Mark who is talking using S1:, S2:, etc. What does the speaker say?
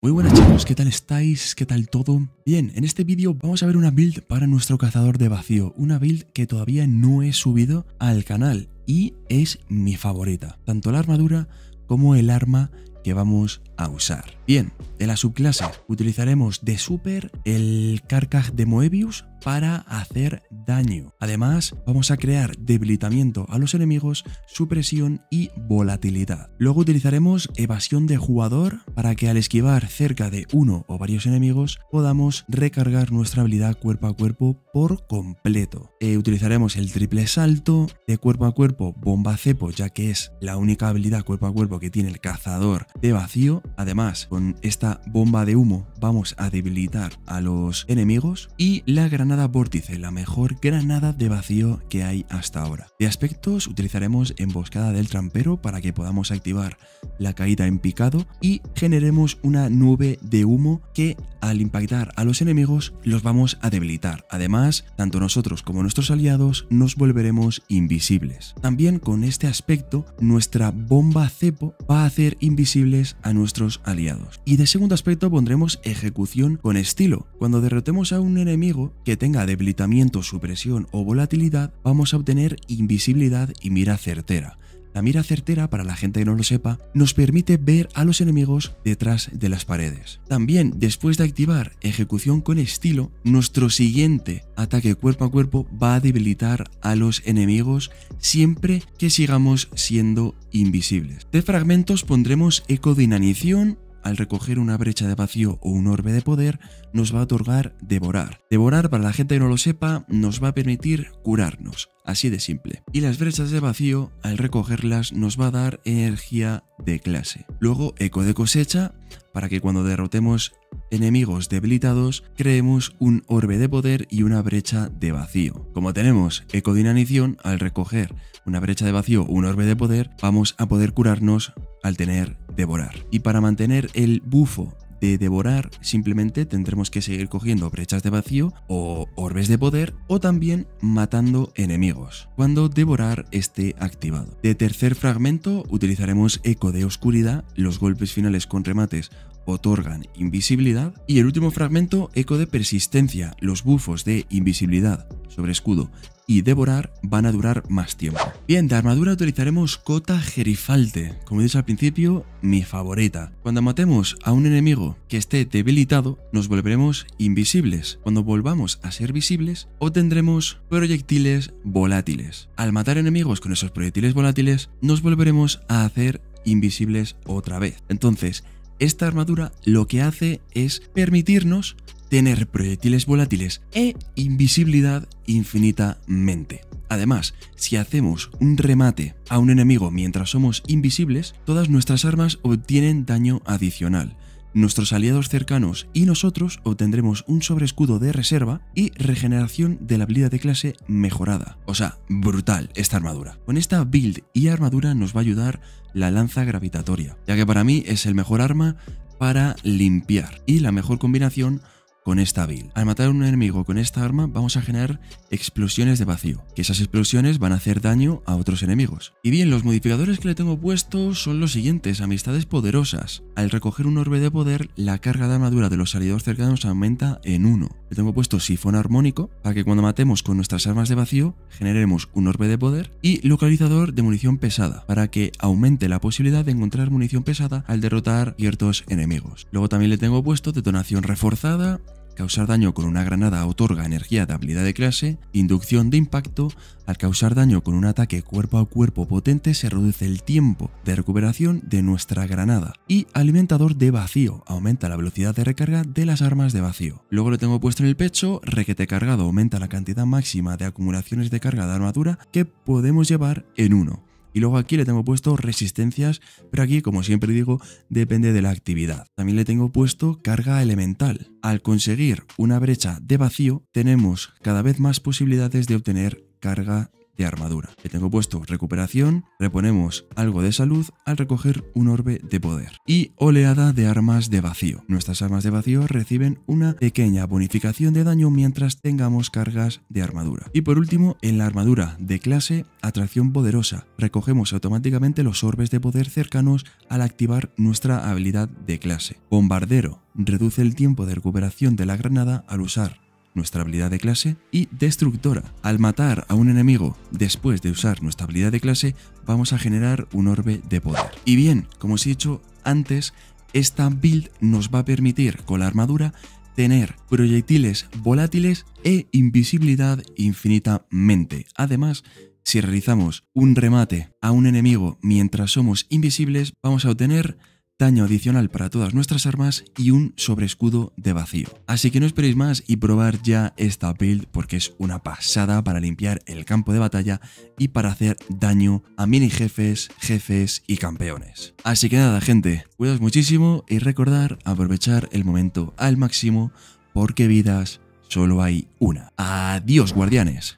S1: Muy buenas chicos, ¿qué tal estáis? ¿Qué tal todo? Bien, en este vídeo vamos a ver una build para nuestro cazador de vacío, una build que todavía no he subido al canal y es mi favorita, tanto la armadura como el arma que vamos a usar. Bien, de la subclase utilizaremos de super el Carcaj de Moebius para hacer daño. Además, vamos a crear debilitamiento a los enemigos, supresión y volatilidad. Luego utilizaremos evasión de jugador para que al esquivar cerca de uno o varios enemigos podamos recargar nuestra habilidad cuerpo a cuerpo por completo. Eh, utilizaremos el triple salto de cuerpo a cuerpo bomba cepo ya que es la única habilidad cuerpo a cuerpo que tiene el cazador de vacío. Además, con esta bomba de humo vamos a debilitar a los enemigos y la gran granada vórtice, la mejor granada de vacío que hay hasta ahora. De aspectos utilizaremos emboscada del trampero para que podamos activar la caída en picado y generemos una nube de humo que al impactar a los enemigos los vamos a debilitar. Además, tanto nosotros como nuestros aliados nos volveremos invisibles. También con este aspecto, nuestra bomba cepo va a hacer invisibles a nuestros aliados. Y de segundo aspecto pondremos ejecución con estilo. Cuando derrotemos a un enemigo que tenga debilitamiento, supresión o volatilidad, vamos a obtener invisibilidad y mira certera. La mira certera, para la gente que no lo sepa, nos permite ver a los enemigos detrás de las paredes. También, después de activar ejecución con estilo, nuestro siguiente ataque cuerpo a cuerpo va a debilitar a los enemigos siempre que sigamos siendo invisibles. De fragmentos pondremos eco de inanición, al recoger una brecha de vacío o un orbe de poder, nos va a otorgar devorar. Devorar, para la gente que no lo sepa, nos va a permitir curarnos, así de simple. Y las brechas de vacío, al recogerlas, nos va a dar energía de clase. Luego, eco de cosecha, para que cuando derrotemos enemigos debilitados, creemos un orbe de poder y una brecha de vacío. Como tenemos eco de inanición, al recoger una brecha de vacío o un orbe de poder, vamos a poder curarnos al tener devorar. Y para mantener el bufo de devorar, simplemente tendremos que seguir cogiendo brechas de vacío o orbes de poder o también matando enemigos cuando devorar esté activado. De tercer fragmento utilizaremos eco de oscuridad, los golpes finales con remates otorgan invisibilidad. Y el último fragmento, eco de persistencia. Los bufos de invisibilidad sobre escudo y devorar van a durar más tiempo. Bien, de armadura utilizaremos Cota Gerifalte, como he dicho al principio, mi favorita. Cuando matemos a un enemigo que esté debilitado, nos volveremos invisibles. Cuando volvamos a ser visibles, obtendremos proyectiles volátiles. Al matar enemigos con esos proyectiles volátiles, nos volveremos a hacer invisibles otra vez. Entonces, esta armadura lo que hace es permitirnos tener proyectiles volátiles e invisibilidad infinitamente. Además, si hacemos un remate a un enemigo mientras somos invisibles, todas nuestras armas obtienen daño adicional. Nuestros aliados cercanos y nosotros obtendremos un sobreescudo de reserva y regeneración de la habilidad de clase mejorada. O sea, brutal esta armadura. Con esta build y armadura nos va a ayudar la lanza gravitatoria, ya que para mí es el mejor arma para limpiar y la mejor combinación con esta build. Al matar a un enemigo con esta arma vamos a generar explosiones de vacío, que esas explosiones van a hacer daño a otros enemigos. Y bien, los modificadores que le tengo puesto son los siguientes, amistades poderosas. Al recoger un orbe de poder, la carga de armadura de los aliados cercanos aumenta en uno. Le tengo puesto sifón armónico, para que cuando matemos con nuestras armas de vacío, generemos un orbe de poder, y localizador de munición pesada, para que aumente la posibilidad de encontrar munición pesada al derrotar ciertos enemigos. Luego también le tengo puesto detonación reforzada, causar daño con una granada otorga energía de habilidad de clase, inducción de impacto, al causar daño con un ataque cuerpo a cuerpo potente se reduce el tiempo de recuperación de nuestra granada y alimentador de vacío, aumenta la velocidad de recarga de las armas de vacío. Luego lo tengo puesto en el pecho, requete cargado aumenta la cantidad máxima de acumulaciones de carga de armadura que podemos llevar en uno. Y luego aquí le tengo puesto resistencias, pero aquí, como siempre digo, depende de la actividad. También le tengo puesto carga elemental. Al conseguir una brecha de vacío, tenemos cada vez más posibilidades de obtener carga armadura. Le tengo puesto recuperación, reponemos algo de salud al recoger un orbe de poder. Y oleada de armas de vacío. Nuestras armas de vacío reciben una pequeña bonificación de daño mientras tengamos cargas de armadura. Y por último, en la armadura de clase, atracción poderosa. Recogemos automáticamente los orbes de poder cercanos al activar nuestra habilidad de clase. Bombardero. Reduce el tiempo de recuperación de la granada al usar nuestra habilidad de clase, y destructora. Al matar a un enemigo después de usar nuestra habilidad de clase, vamos a generar un orbe de poder. Y bien, como os he dicho antes, esta build nos va a permitir con la armadura tener proyectiles volátiles e invisibilidad infinitamente. Además, si realizamos un remate a un enemigo mientras somos invisibles, vamos a obtener daño adicional para todas nuestras armas y un sobreescudo de vacío. Así que no esperéis más y probar ya esta build porque es una pasada para limpiar el campo de batalla y para hacer daño a mini jefes, jefes y campeones. Así que nada gente, cuidaos muchísimo y recordar aprovechar el momento al máximo porque vidas solo hay una. Adiós guardianes.